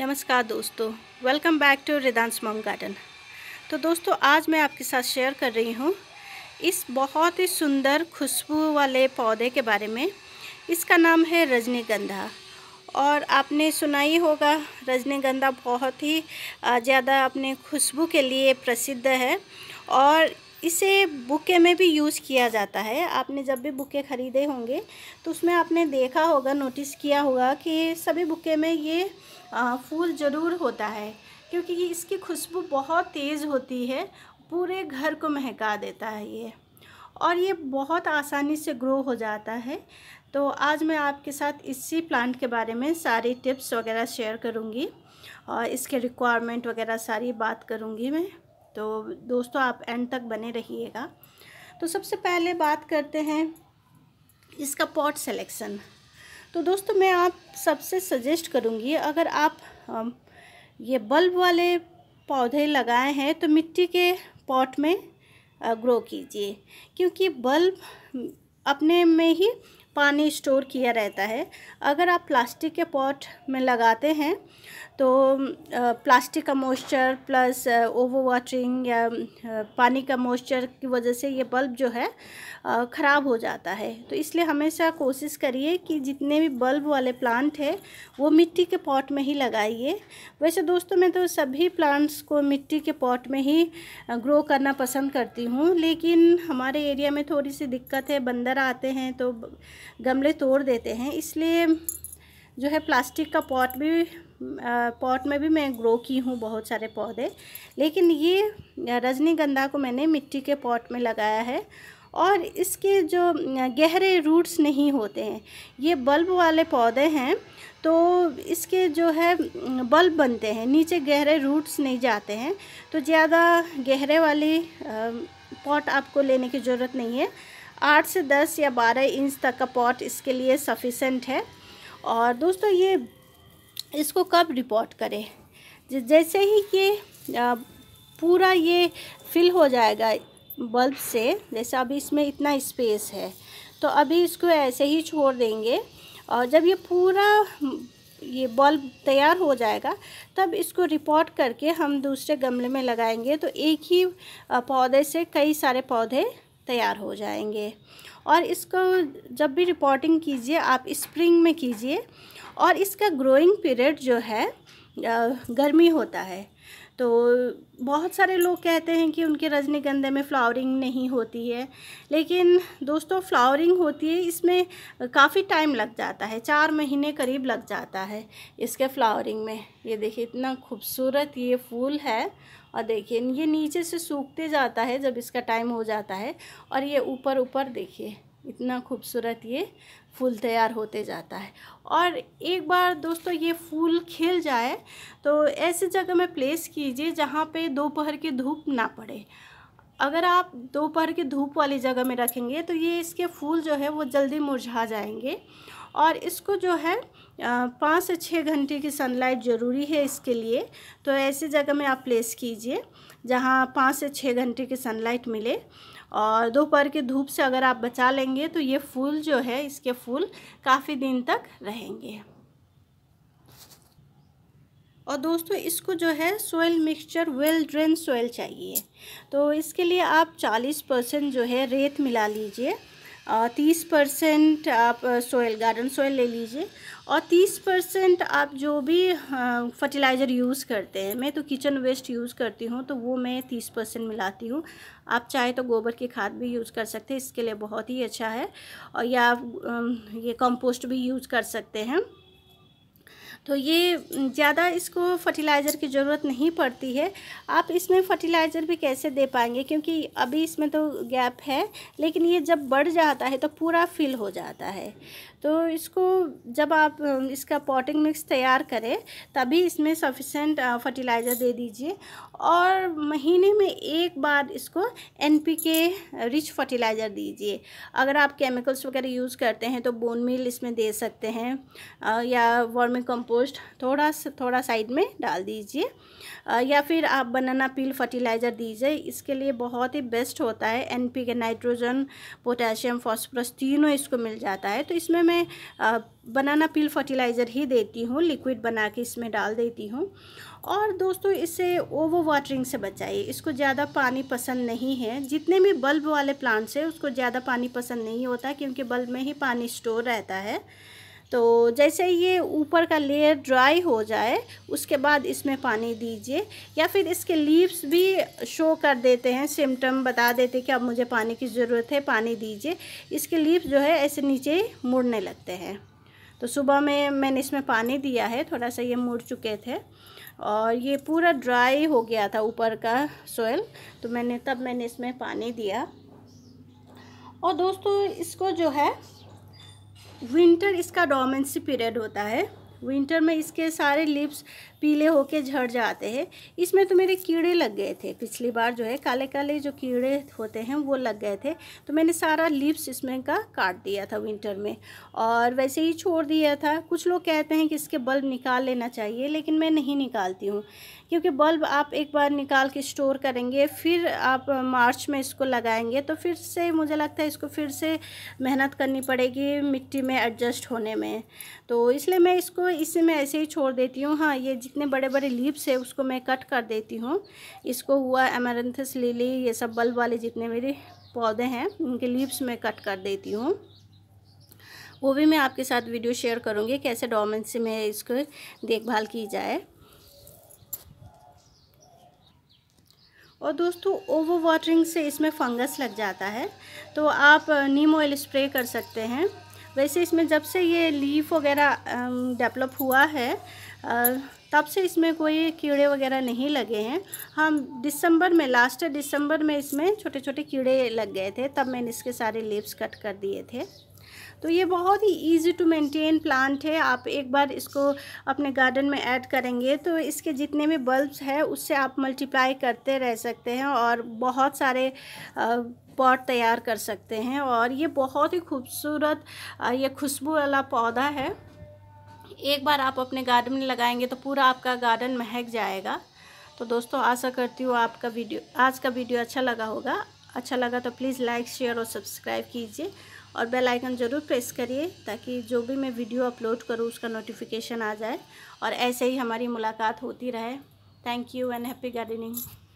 नमस्कार दोस्तों welcome back to Ridhan's mom garden तो दोस्तों आज मैं आपके साथ शेयर कर रही हूँ इस बहुत ही सुंदर खुशबू वाले पौधे के बारे में इसका नाम है रजनीगंधा और आपने सुना ही होगा रजनीगंधा बहुत ही ज़्यादा अपने खुशबू के लिए प्रसिद्ध है और इसे बुके में भी यूज़ किया जाता है आपने जब भी बुके ख़रीदे होंगे तो उसमें आपने देखा होगा नोटिस किया होगा कि सभी बुके में ये फूल ज़रूर होता है क्योंकि इसकी खुशबू बहुत तेज़ होती है पूरे घर को महका देता है ये और ये बहुत आसानी से ग्रो हो जाता है तो आज मैं आपके साथ इसी प्लांट के बारे में सारी टिप्स वगैरह शेयर करूँगी और इसके रिक्वायरमेंट वगैरह सारी बात करूँगी मैं तो दोस्तों आप एंड तक बने रहिएगा तो सबसे पहले बात करते हैं इसका पॉट सेलेक्शन तो दोस्तों मैं आप सबसे सजेस्ट करूँगी अगर आप ये बल्ब वाले पौधे लगाए हैं तो मिट्टी के पॉट में ग्रो कीजिए क्योंकि बल्ब अपने में ही पानी स्टोर किया रहता है अगर आप प्लास्टिक के पॉट में लगाते हैं तो प्लास्टिक का मॉइस्चर प्लस ओवर वाटरिंग या पानी का मॉइस्चर की वजह से ये बल्ब जो है ख़राब हो जाता है तो इसलिए हमेशा कोशिश करिए कि जितने भी बल्ब वाले प्लांट है वो मिट्टी के पॉट में ही लगाइए वैसे दोस्तों मैं तो सभी प्लांट्स को मिट्टी के पॉट में ही ग्रो करना पसंद करती हूँ लेकिन हमारे एरिया में थोड़ी सी दिक्कत है बंदर आते हैं तो गमले तोड़ देते हैं इसलिए जो है प्लास्टिक का पॉट भी पॉट में भी मैं ग्रो की हूँ बहुत सारे पौधे लेकिन ये रजनीगंधा को मैंने मिट्टी के पॉट में लगाया है और इसके जो गहरे रूट्स नहीं होते हैं ये बल्ब वाले पौधे हैं तो इसके जो है बल्ब बनते हैं नीचे गहरे रूट्स नहीं जाते हैं तो ज़्यादा गहरे वाले पॉट आपको लेने की ज़रूरत नहीं है आठ से दस या बारह इंच तक का पॉट इसके लिए सफिशेंट है और दोस्तों ये इसको कब रिपोर्ट करें जैसे ही ये पूरा ये फिल हो जाएगा बल्ब से जैसे अभी इसमें इतना स्पेस है तो अभी इसको ऐसे ही छोड़ देंगे और जब ये पूरा ये बल्ब तैयार हो जाएगा तब इसको रिपोर्ट करके हम दूसरे गमले में लगाएंगे तो एक ही पौधे से कई सारे पौधे तैयार हो जाएंगे और इसको जब भी रिपोर्टिंग कीजिए आप स्प्रिंग में कीजिए और इसका ग्रोइंग पीरियड जो है गर्मी होता है तो बहुत सारे लोग कहते हैं कि उनके रजनीगंधे में फ्लावरिंग नहीं होती है लेकिन दोस्तों फ्लावरिंग होती है इसमें काफ़ी टाइम लग जाता है चार महीने करीब लग जाता है इसके फ्लावरिंग में ये देखिए इतना खूबसूरत ये फूल है और देखिए ये नीचे से सूखते जाता है जब इसका टाइम हो जाता है और ये ऊपर ऊपर देखिए इतना खूबसूरत ये फूल तैयार होते जाता है और एक बार दोस्तों ये फूल खिल जाए तो ऐसे जगह में प्लेस कीजिए जहाँ पे दोपहर की धूप ना पड़े अगर आप दोपहर की धूप वाली जगह में रखेंगे तो ये इसके फूल जो है वो जल्दी मुरझा जाएंगे और इसको जो है पाँच से छः घंटे की सनलाइट ज़रूरी है इसके लिए तो ऐसे जगह में आप प्लेस कीजिए जहाँ पाँच से छः घंटे की सनलाइट मिले और दोपहर के धूप से अगर आप बचा लेंगे तो ये फूल जो है इसके फूल काफ़ी दिन तक रहेंगे और दोस्तों इसको जो है soil mixture well drain soil चाहिए तो इसके लिए आप 40 परसेंट जो है रेत मिला लीजिए तीस परसेंट आप सोयल गार्डन सोयल ले लीजिए और तीस परसेंट आप जो भी फर्टिलाइज़र यूज़ करते हैं मैं तो किचन वेस्ट यूज़ करती हूँ तो वो मैं तीस परसेंट मिलाती हूँ आप चाहे तो गोबर की खाद भी यूज़ कर सकते हैं इसके लिए बहुत ही अच्छा है और या आप ये कंपोस्ट भी यूज़ कर सकते हैं तो ये ज़्यादा इसको फर्टिलाइज़र की ज़रूरत नहीं पड़ती है आप इसमें फर्टिलाइज़र भी कैसे दे पाएंगे क्योंकि अभी इसमें तो गैप है लेकिन ये जब बढ़ जाता है तो पूरा फिल हो जाता है तो इसको जब आप इसका पॉटिंग मिक्स तैयार करें तभी इसमें सफिशेंट फर्टिलाइज़र दे दीजिए और महीने में एक बार इसको एन रिच फर्टिलाइज़र दीजिए अगर आप केमिकल्स वगैरह यूज़ करते हैं तो बोन मिल इसमें दे सकते हैं या वर्मी कंपोस्ट कंपोस्ट थोड़ा थोड़ा साइड में डाल दीजिए या फिर आप बनाना पील फर्टिलाइज़र दीजिए इसके लिए बहुत ही बेस्ट होता है N P K nitrogen potassium phosphorus तीनों इसको मिल जाता है तो इसमें मैं बनाना पील फर्टिलाइज़र ही देती हूँ लिक्विड बना के इसमें डाल देती हूँ और दोस्तों इसे ओवर वाटरिंग से बचाइए इसको ज़्यादा पानी पसंद नहीं है जितने भी बल्ब वाले प्लांट्स हैं उसको ज़्यादा पानी पसंद नहीं होता क्योंकि बल्ब में ही पानी स्टोर रहता है तो जैसे ये ऊपर का लेयर ड्राई हो जाए उसके बाद इसमें पानी दीजिए या फिर इसके लीव्स भी शो कर देते हैं सिम्टम बता देते कि अब मुझे पानी की ज़रूरत है पानी दीजिए इसके लीव्स जो है ऐसे नीचे मुड़ने लगते हैं तो सुबह में मैंने इसमें पानी दिया है थोड़ा सा ये मुड़ चुके थे और ये पूरा ड्राई हो गया था ऊपर का सोयल तो मैंने तब मैंने इसमें पानी दिया और दोस्तों इसको जो है विंटर इसका डोमेंसी पीरियड होता है विंटर में इसके सारे लिप्स पीले होके झड़ जाते हैं इसमें तो मेरे कीड़े लग गए थे पिछली बार जो है काले काले जो कीड़े होते हैं वो लग गए थे तो मैंने सारा लिप्स इसमें का काट दिया था विंटर में और वैसे ही छोड़ दिया था कुछ लोग कहते हैं कि इसके बल्ब निकाल लेना चाहिए लेकिन मैं नहीं निकालती हूँ क्योंकि बल्ब आप एक बार निकाल के स्टोर करेंगे फिर आप मार्च में इसको लगाएंगे तो फिर से मुझे लगता है इसको फिर से मेहनत करनी पड़ेगी मिट्टी में एडजस्ट होने में तो इसलिए मैं इसको तो इसे मैं ऐसे ही छोड़ देती हूँ हाँ ये जितने बड़े बड़े लीव्स है उसको मैं कट कर देती हूँ इसको हुआ एमरथस लिली ये सब बल्ब वाले जितने मेरे पौधे हैं उनके लीव्स मैं कट कर देती हूँ वो भी मैं आपके साथ वीडियो शेयर करूँगी कैसे डॉमेंट से मैं इसको देखभाल की जाए और दोस्तों ओवर वाटरिंग से इसमें फंगस लग जाता है तो आप नीम ऑयल स्प्रे कर सकते हैं वैसे इसमें जब से ये लीफ वगैरह डेवलप हुआ है तब से इसमें कोई कीड़े वगैरह नहीं लगे हैं हम दिसंबर में लास्ट दिसंबर में इसमें छोटे छोटे कीड़े लग गए थे तब मैंने इसके सारे लीव्स कट कर दिए थे तो ये बहुत ही ईजी टू मेंटेन प्लांट है आप एक बार इसको अपने गार्डन में ऐड करेंगे तो इसके जितने भी बल्ब्स है उससे आप मल्टीप्लाई करते रह सकते हैं और बहुत सारे पॉट तैयार कर सकते हैं और ये बहुत ही खूबसूरत ये खुशबू वाला पौधा है एक बार आप अपने गार्डन में लगाएंगे तो पूरा आपका गार्डन महक जाएगा तो दोस्तों आशा करती हूँ आपका वीडियो आज का वीडियो अच्छा लगा होगा अच्छा लगा तो प्लीज़ लाइक शेयर और सब्सक्राइब कीजिए और बेल आइकन ज़रूर प्रेस करिए ताकि जो भी मैं वीडियो अपलोड करूँ उसका नोटिफिकेशन आ जाए और ऐसे ही हमारी मुलाकात होती रहे thank you and happy gardening